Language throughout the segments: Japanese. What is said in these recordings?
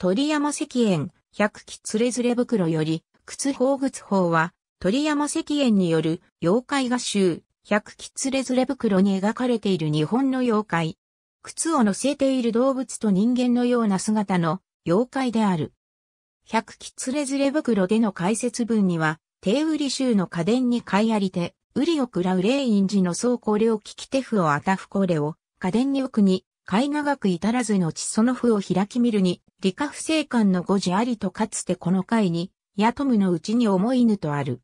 鳥山石園、百鬼連れ連れ袋より、靴放靴法は、鳥山石園による妖怪画集、百鬼連れ連れ袋に描かれている日本の妖怪。靴を乗せている動物と人間のような姿の妖怪である。百鬼連れ連れ袋での解説文には、低売り衆の家電に買いありて、売りを食らう霊院寺の倉庫れを聞き手符をあたふこれを、家電に奥に、買い長く至らずのちその符を開き見るに、理科不正官の誤字ありとかつてこの会に、ヤトムのうちに思いぬとある。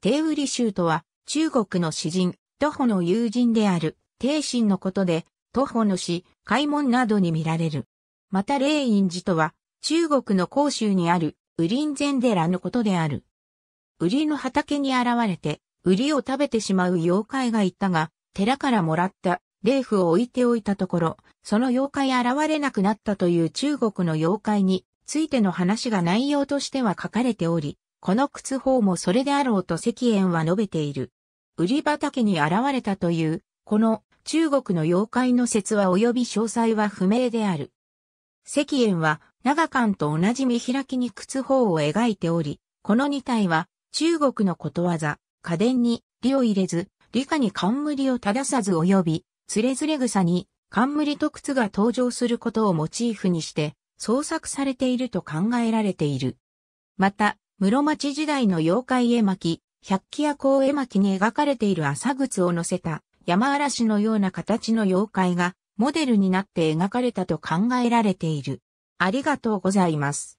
テウリ州とは、中国の詩人、徒歩の友人である、帝神のことで、徒歩の詩、開門などに見られる。また霊院寺とは、中国の広州にある、ウリンゼン寺のことである。ウリの畑に現れて、ウリを食べてしまう妖怪がいたが、寺からもらった霊符を置いておいたところ、その妖怪現れなくなったという中国の妖怪についての話が内容としては書かれており、この靴法もそれであろうと石燕は述べている。売り畑に現れたという、この中国の妖怪の説は及び詳細は不明である。石燕は長官と同じ見開きに靴法を描いており、この二体は中国のことわざ、家電に理を入れず、理科に冠を正さず及びつれずれ草に冠と靴が登場することをモチーフにして創作されていると考えられている。また、室町時代の妖怪絵巻、百鬼夜行絵巻に描かれている朝靴を乗せた山嵐のような形の妖怪がモデルになって描かれたと考えられている。ありがとうございます。